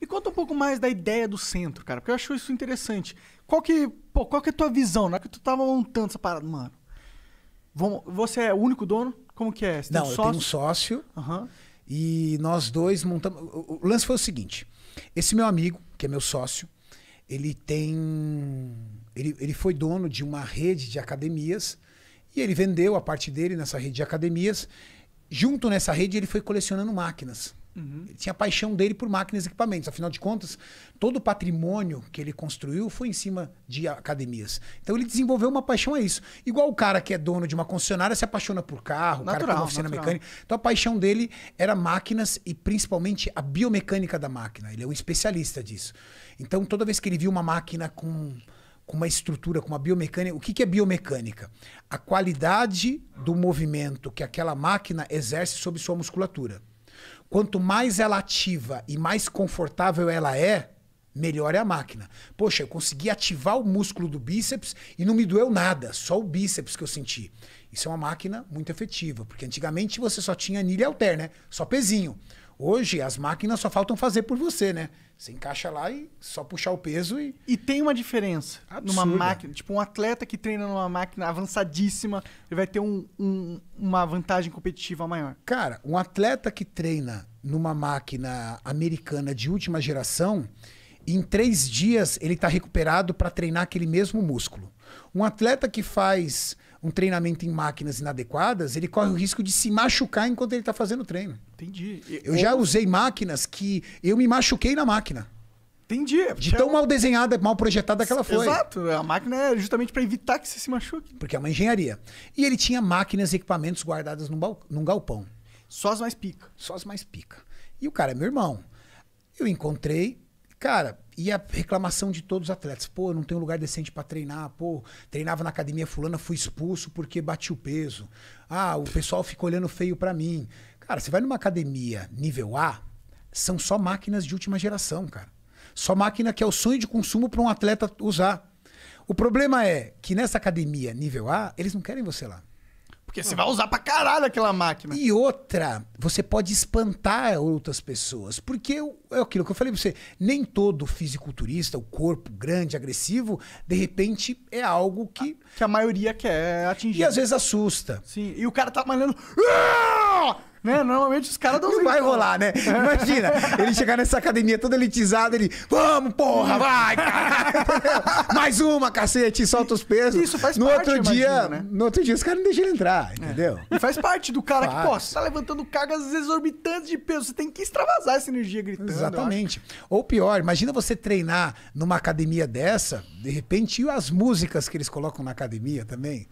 Me conta um pouco mais da ideia do centro, cara, porque eu acho isso interessante. Qual que, pô, qual que é a tua visão? Na hora que tu tava montando essa parada, mano. Vamos, você é o único dono? Como que é? Você Não, um eu tenho um sócio. Uhum. E nós dois montamos. O lance foi o seguinte: esse meu amigo, que é meu sócio, ele tem. Ele, ele foi dono de uma rede de academias e ele vendeu a parte dele nessa rede de academias. Junto nessa rede, ele foi colecionando máquinas. Uhum. Ele tinha paixão dele por máquinas e equipamentos. Afinal de contas, todo o patrimônio que ele construiu foi em cima de academias. Então ele desenvolveu uma paixão a isso. Igual o cara que é dono de uma concessionária se apaixona por carro, natural, o cara que tem é oficina natural. mecânica. Então a paixão dele era máquinas e principalmente a biomecânica da máquina. Ele é um especialista disso. Então toda vez que ele viu uma máquina com com uma estrutura, com uma biomecânica. O que, que, é biomecânica? A qualidade do movimento que aquela máquina exerce sobre sua musculatura. Quanto mais ela ativa e mais confortável ela é, melhor é a máquina. Poxa, eu consegui ativar o músculo do bíceps e não me doeu nada, só o bíceps que eu senti. Isso é uma máquina muito efetiva, porque antigamente você só tinha anilha alter, né? Só pezinho. Hoje as máquinas só faltam fazer por você, né? Você encaixa lá e só puxar o peso e. E tem uma diferença Absurda. numa máquina. Tipo, um atleta que treina numa máquina avançadíssima, ele vai ter um, um, uma vantagem competitiva maior. Cara, um atleta que treina numa máquina americana de última geração, em três dias ele está recuperado para treinar aquele mesmo músculo. Um atleta que faz um treinamento em máquinas inadequadas, ele corre o risco de se machucar enquanto ele está fazendo o treino. Entendi. E, eu ou... já usei máquinas que eu me machuquei na máquina. Entendi. De tão é mal desenhada, mal projetada que ela foi. Exato. A máquina é justamente para evitar que você se machuque. Porque é uma engenharia. E ele tinha máquinas e equipamentos guardados num, bal... num galpão. Só as mais pica. Só as mais pica. E o cara é meu irmão. Eu encontrei, Cara, e a reclamação de todos os atletas. Pô, não tem um lugar decente para treinar. Pô, treinava na academia fulana, fui expulso porque bati o peso. Ah, o pessoal fica olhando feio para mim. Cara, você vai numa academia nível A, são só máquinas de última geração, cara. Só máquina que é o sonho de consumo para um atleta usar. O problema é que nessa academia nível A, eles não querem você lá. Porque você vai usar pra caralho aquela máquina. E outra, você pode espantar outras pessoas. Porque é aquilo que eu falei pra você. Nem todo fisiculturista, o corpo grande, agressivo, de repente é algo que. Que a maioria quer atingir. E às vezes assusta. Sim. E o cara tá malhando. Ah! Né? Normalmente os caras não vai rolar, né? Imagina, ele chegar nessa academia toda elitizada, ele, vamos, porra, vai, caralho! Mais uma, cacete, solta os pesos. Isso faz no parte, outro dia, imagino, né? No outro dia os caras não deixam ele entrar, é. entendeu? É. E faz parte do cara faz. que, pô, você tá levantando cargas exorbitantes de peso, você tem que extravasar essa energia gritando. Exatamente. Ou pior, imagina você treinar numa academia dessa, de repente, e as músicas que eles colocam na academia também.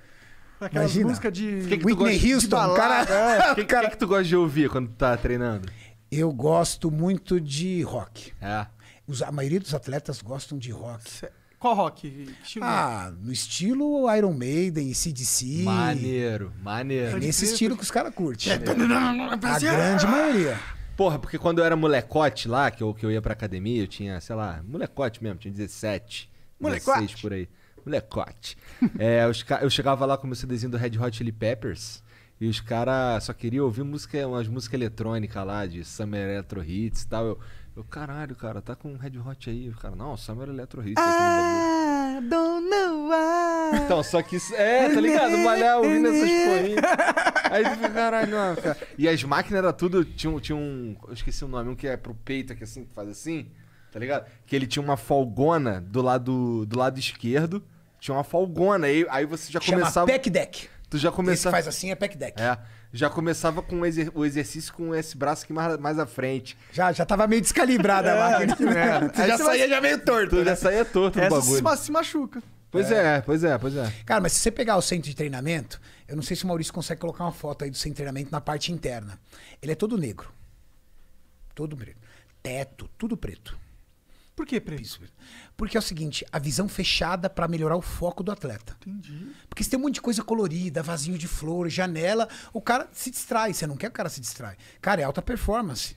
Aquelas Imagina. de. Que que Whitney Houston, de cara. É, o é. que, cara... que, tu gosta de ouvir quando tu tá treinando? Eu gosto muito de rock. É. Os, a maioria dos atletas gostam de rock. Qual rock? Estilo ah, no estilo Iron Maiden, CDC. Maneiro, maneiro. É nesse estilo que os caras curtem. É. A grande maioria. Porra, porque quando eu era molecote lá, que eu, que eu ia pra academia, eu tinha, sei lá, molecote mesmo, tinha 17, molecote. 16 por aí molecote. é, eu chegava lá com meu CDzinho do Red Hot Chili Peppers. E os caras só queriam ouvir música, umas músicas eletrônicas lá, de Summer Electro Hits e tal. Eu, eu, caralho, cara, tá com um Red Hot aí. O cara, não, Summer Electro Hits. É ah, don't know why. Então, só que isso... É, tá ligado? Malhar ouvindo essas porrinhas. Aí tu caralho, não, cara. E as máquinas era tudo... Tinha, tinha um... Eu esqueci o nome. Um que é pro peito, que é assim, que faz assim. Tá ligado? Que ele tinha uma folgona do lado, do lado esquerdo. Tinha uma falgona. Aí, aí você já Chama começava. Pack deck. Tu já começava. Esse faz assim é pack deck. É. Já começava com o, exer... o exercício com esse braço aqui mais, mais à frente. Já, já tava meio descalibrada a é, máquina. Né? É. Tu já saía já meio torto. Tu né? já saía torto Essa do bagulho. Se, se machuca. Pois é. é. pois é, pois é. Cara, mas se você pegar o centro de treinamento, eu não sei se o Maurício consegue colocar uma foto aí do centro de treinamento na parte interna. Ele é todo negro. Todo preto. Teto, tudo preto. Por que, Preto? Porque é o seguinte, a visão fechada para melhorar o foco do atleta. Entendi. Porque se tem um monte de coisa colorida, vasinho de flor, janela, o cara se distrai. Você não quer que o cara se distrai. Cara, é alta performance.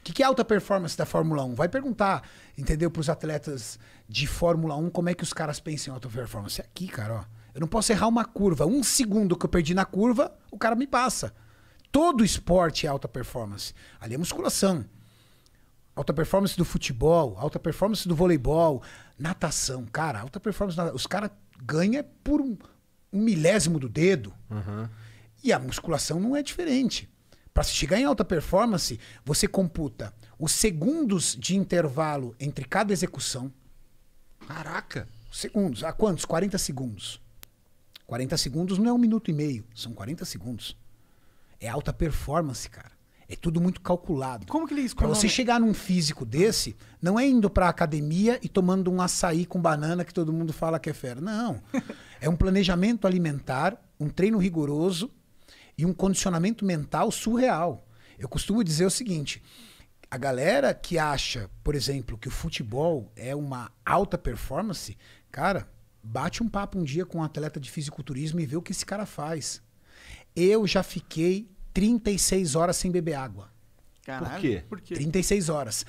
O que, que é alta performance da Fórmula 1? Vai perguntar, entendeu, para os atletas de Fórmula 1 como é que os caras pensam em alta performance. Aqui, cara, ó. Eu não posso errar uma curva. Um segundo que eu perdi na curva, o cara me passa. Todo esporte é alta performance. Ali é musculação alta performance do futebol, alta performance do voleibol, natação, cara, alta performance. Os caras ganham por um, milésimo do dedo. Uhum. E a musculação não é diferente. Para se chegar em alta performance, você computa os segundos de intervalo entre cada execução. Caraca! Segundos. Há ah, quantos? 40 segundos. 40 segundos não é um minuto e meio, são 40 segundos. É alta performance, cara. É tudo muito calculado. Como que ele escolhe? Pra você chegar num físico desse, não é indo pra academia e tomando um açaí com banana que todo mundo fala que é fera. Não. é um planejamento alimentar, um treino rigoroso e um condicionamento mental surreal. Eu costumo dizer o seguinte: a galera que acha, por exemplo, que o futebol é uma alta performance, cara, bate um papo um dia com um atleta de fisiculturismo e vê o que esse cara faz. Eu já fiquei 36 horas sem beber água. Caralho. Por quê? Por quê? 36 horas.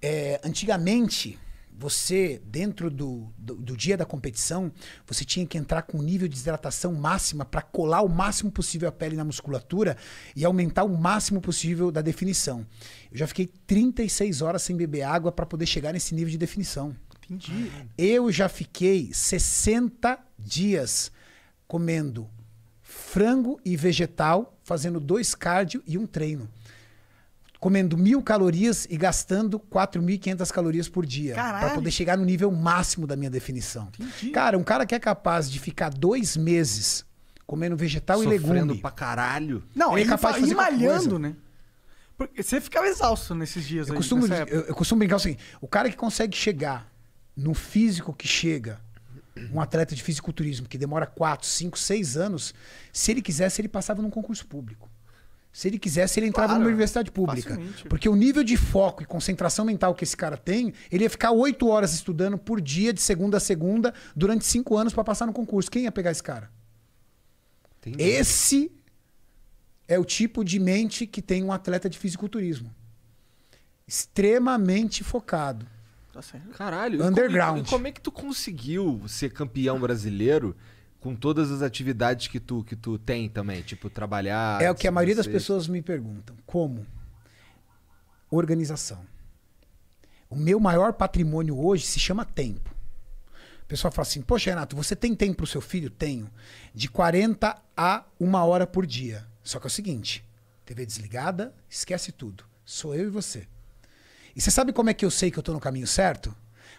É, antigamente, você, dentro do, do, do, dia da competição, você tinha que entrar com um nível de hidratação máxima para colar o máximo possível a pele na musculatura e aumentar o máximo possível da definição. Eu já fiquei 36 horas sem beber água para poder chegar nesse nível de definição. Entendi. Eu já fiquei 60 dias comendo frango e vegetal fazendo dois cardio e um treino. Comendo mil calorias e gastando 4.500 calorias por dia. para poder chegar no nível máximo da minha definição. Entendi. Cara, um cara que é capaz de ficar dois meses comendo vegetal Sofrendo e legume. Sofrendo pra caralho. Não, ele é capaz de fazer e malhando, né? Porque você ficava exausto nesses dias eu aí, Costumo, eu, eu costumo brincar o seguinte: o cara que consegue chegar no físico que chega um atleta de fisiculturismo que demora 4, 5, 6 anos, se ele quisesse, ele passava num concurso público. Se ele quisesse, ele entrava claro, numa universidade pública. Facilmente. Porque o nível de foco e concentração mental que esse cara tem, ele ia ficar oito horas estudando por dia, de segunda a segunda, durante cinco anos para passar no concurso. Quem ia pegar esse cara? Entendi. Esse é o tipo de mente que tem um atleta de fisiculturismo. Extremamente focado tá certo. Caralho. Underground. E como, é e como é que tu conseguiu ser campeão brasileiro com todas as atividades que tu, que tu tem também? Tipo, trabalhar... É o que a maioria das pessoas me perguntam. Como? Organização. O meu maior patrimônio hoje se chama tempo. O pessoal fala assim: Poxa, Renato, você tem tempo para o seu filho? Tenho. De 40 a uma hora por dia. Só que é o seguinte: TV desligada, esquece tudo. Sou eu e você. E você sabe como é que eu sei que eu estou no caminho certo?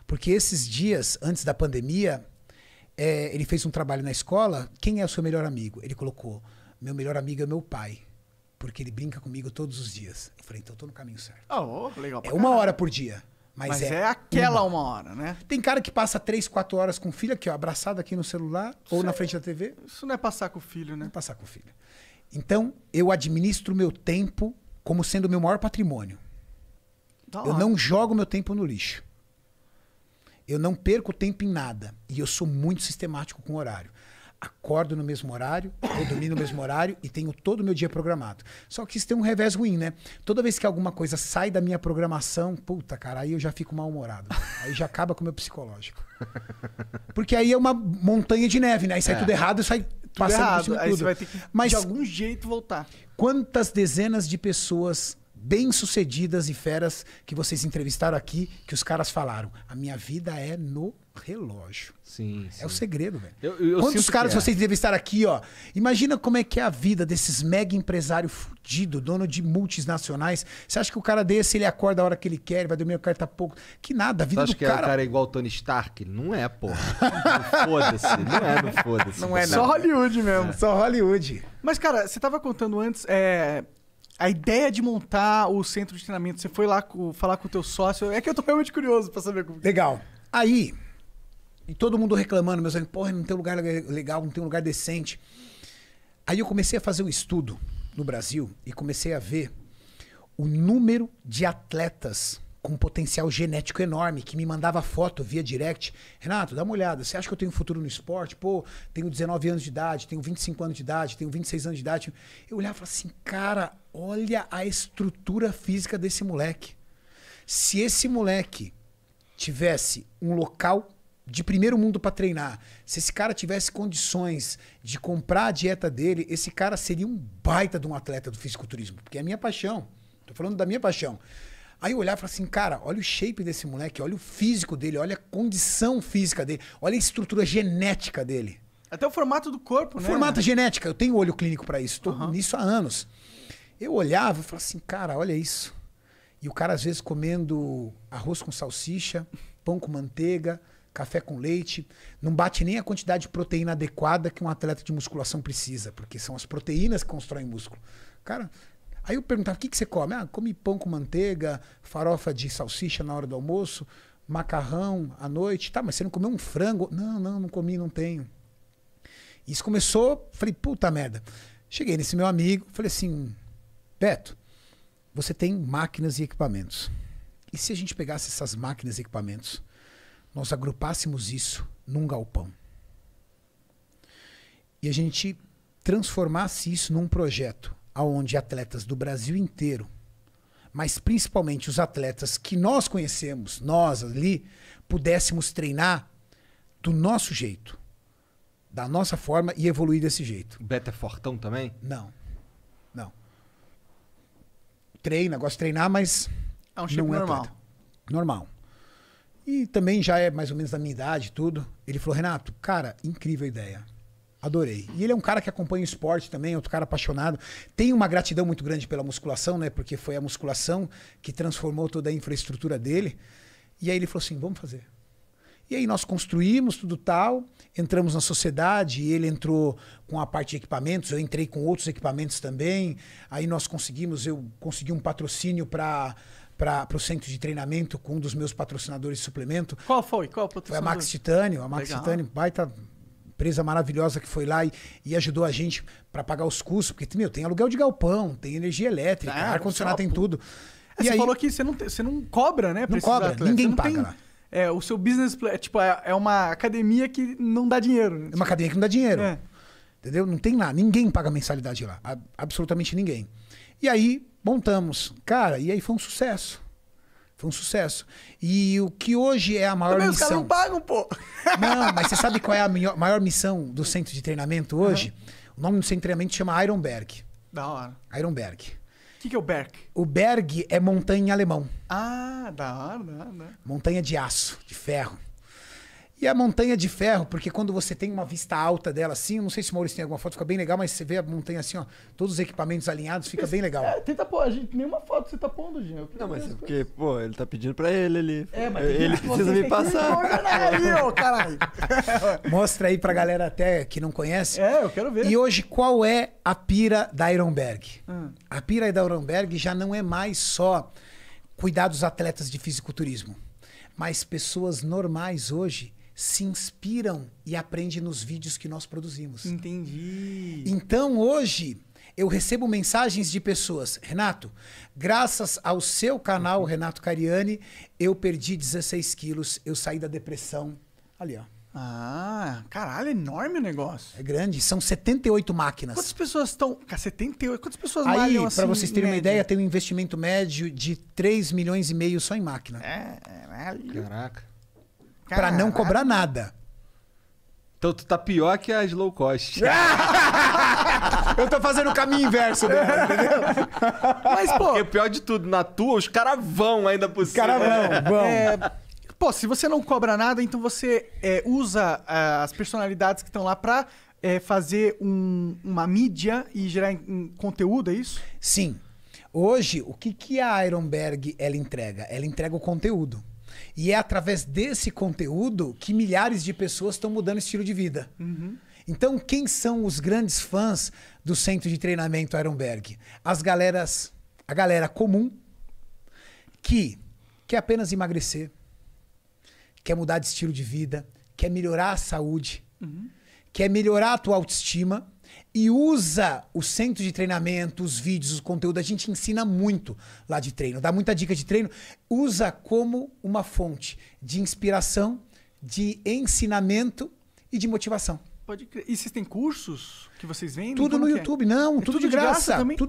Porque esses dias, antes da pandemia, é, ele fez um trabalho na escola. Quem é o seu melhor amigo? Ele colocou: Meu melhor amigo é meu pai. Porque ele brinca comigo todos os dias. Eu falei, então eu tô no caminho certo. Oh, legal. É uma caramba. hora por dia. Mas, mas é, é, aquela uma. uma. hora, né? Tem cara que passa três, quatro horas com o filho aqui, ó, abraçado aqui no celular isso ou na é- frente da TV. Isso não é passar com o filho, né? Não é passar com o filho. Então, eu administro o meu tempo como sendo o meu maior patrimônio. Tá eu não jogo meu tempo no lixo. Eu não perco tempo em nada. E eu sou muito sistemático com horário. Acordo no mesmo horário, eu dormi no mesmo horário e tenho todo o meu dia programado. Só que isso tem um revés ruim, né? Toda vez que alguma coisa sai da minha programação, puta, cara, aí eu já fico mal-humorado. Aí já acaba com o meu psicológico. Porque aí é uma montanha de neve, né? Aí sai é. tudo errado, sai tudo passando errado. Por cima tudo. você vai ter que, Mas, de algum jeito, voltar. Quantas dezenas de pessoas bem-sucedidas e feras que vocês entrevistaram aqui, que os caras falaram. A minha vida é no relógio. Sim. sim. É o segredo, velho. Quantos caras é. vocês entrevistaram aqui, ó? Imagina como é que é a vida desses mega empresário fudido, dono de multinacionais. Você acha que o cara desse, ele acorda a hora que ele quer, ele vai dormir o cara tá pouco. Que nada, a vida Você acha do que é cara... o cara é igual o Tony Stark? Não é, porra. foda-se. Não é, não foda-se. Não é, não. Só Hollywood mesmo, é. só Hollywood. Mas, cara, você tava contando antes, é a ideia de montar o centro de treinamento, você foi lá falar com o teu sócio. É que eu tô realmente curioso para saber como. Legal. Aí, e todo mundo reclamando, meus amigos, porra, não tem lugar legal, não tem lugar decente. Aí eu comecei a fazer um estudo no Brasil e comecei a ver o número de atletas com um potencial genético enorme, que me mandava foto via direct. Renato, dá uma olhada, você acha que eu tenho um futuro no esporte? Pô, tenho 19 anos de idade, tenho 25 anos de idade, tenho 26 anos de idade. Eu olhava e falava assim, cara, olha a estrutura física desse moleque. Se esse moleque tivesse um local de primeiro mundo para treinar, se esse cara tivesse condições de comprar a dieta dele, esse cara seria um baita de um atleta do fisiculturismo, porque é a minha paixão. Tô falando da minha paixão. Aí eu olhava e falava assim, cara, olha o shape desse moleque, olha o físico dele, olha a condição física dele, olha a estrutura genética dele. Até o formato do corpo, né? Formato genética, eu tenho olho clínico para isso, tô uhum. nisso há anos. Eu olhava e falava assim, cara, olha isso. E o cara às vezes comendo arroz com salsicha, pão com manteiga, café com leite, não bate nem a quantidade de proteína adequada que um atleta de musculação precisa, porque são as proteínas que constroem músculo. Cara, Aí eu perguntava: o que, que você come? Ah, come pão com manteiga, farofa de salsicha na hora do almoço, macarrão à noite. Tá, mas você não comeu um frango? Não, não, não comi, não tenho. Isso começou, falei: puta merda. Cheguei nesse meu amigo, falei assim: Beto, você tem máquinas e equipamentos. E se a gente pegasse essas máquinas e equipamentos, nós agrupássemos isso num galpão? E a gente transformasse isso num projeto aonde atletas do Brasil inteiro, mas principalmente os atletas que nós conhecemos, nós ali, pudéssemos treinar do nosso jeito, da nossa forma e evoluir desse jeito. O Beto é fortão também? Não. Não. Treina, gosta de treinar, mas é um não é normal. Atleta. Normal. E também já é mais ou menos da minha idade, tudo. Ele falou: "Renato, cara, incrível ideia. Adorei. E ele é um cara que acompanha o esporte também, é outro cara apaixonado. Tem uma gratidão muito grande pela musculação, né? Porque foi a musculação que transformou toda a infraestrutura dele. E aí ele falou assim: vamos fazer. E aí nós construímos tudo tal, entramos na sociedade, ele entrou com a parte de equipamentos, eu entrei com outros equipamentos também. Aí nós conseguimos, eu consegui um patrocínio para para o centro de treinamento com um dos meus patrocinadores de suplemento. Qual foi? Qual patrocinador? Foi a Max Titânio, a Max Legal. Titânio, baita empresa maravilhosa que foi lá e, e ajudou a gente para pagar os custos, porque meu, tem aluguel de galpão, tem energia elétrica, é, ar-condicionado, tem tudo. É, e você aí, falou que você não, você não cobra, né? Não cobra, atleta. ninguém paga tem... É, o seu business plan, é, tipo, é, é uma academia que não dá dinheiro. Né? É uma academia que não dá dinheiro. É. Entendeu? Não tem lá, ninguém paga mensalidade lá. absolutamente ninguém. E aí, montamos. Cara, e aí foi um sucesso. Foi um sucesso. E o que hoje é a maior Também missão. Os caras não pagam, pô. Não, mas você sabe qual é a maior missão do centro de treinamento hoje? Uhum. O nome do centro de treinamento chama Ironberg. Da hora. Ironberg. O que, que é o Berg? O Berg é montanha em alemão. Ah, da hora, da hora. Montanha de aço, de ferro. E a montanha de ferro, porque quando você tem uma vista alta dela assim, não sei se o Maurício tem alguma foto, fica bem legal, mas você vê a montanha assim, ó, todos os equipamentos alinhados, fica Esse, bem legal. É, tenta pôr, a gente, nenhuma foto você tá pondo, gente Não, mas é porque, coisas. pô, ele tá pedindo pra ele ali. É, mas ele precisa me passar. aí, ó, caralho. Mostra aí pra galera até que não conhece. É, eu quero ver. E hoje, qual é a pira da Ironberg? Hum. A pira da Ironberg já não é mais só cuidar dos atletas de fisiculturismo, mas pessoas normais hoje se inspiram e aprendem nos vídeos que nós produzimos. Entendi. Então hoje eu recebo mensagens de pessoas, Renato, graças ao seu canal, uhum. Renato Cariani, eu perdi 16 quilos, eu saí da depressão. Ali, ó. Ah, caralho, enorme o negócio. É grande, são 78 máquinas. Quantas pessoas estão. 78, quantas pessoas Aí, malham assim? Para vocês terem uma ideia, tem um investimento médio de 3 milhões e meio só em máquina. É, é, é. Caraca para não cobrar nada. Então tu tá pior que as low cost. Eu tô fazendo o caminho inverso né? entendeu? Mas, pô. Porque pior de tudo, na tua, os caras vão ainda por cima. Os caras vão, vão. É, pô, se você não cobra nada, então você é, usa ah, as personalidades que estão lá pra é, fazer um, uma mídia e gerar um conteúdo, é isso? Sim. Hoje, o que, que a Ironberg ela entrega? Ela entrega o conteúdo. E é através desse conteúdo que milhares de pessoas estão mudando estilo de vida. Uhum. Então, quem são os grandes fãs do centro de treinamento Ironberg? As galeras, a galera comum que quer apenas emagrecer, quer mudar de estilo de vida, quer melhorar a saúde. Uhum que é melhorar a tua autoestima e usa o centro de treinamento, os vídeos, o conteúdo. A gente ensina muito lá de treino, dá muita dica de treino. Usa como uma fonte de inspiração, de ensinamento e de motivação. Pode crer. E vocês têm cursos que vocês vendem? Tudo como no é? YouTube, não, é tudo, tudo, de graça. graça também? Tudo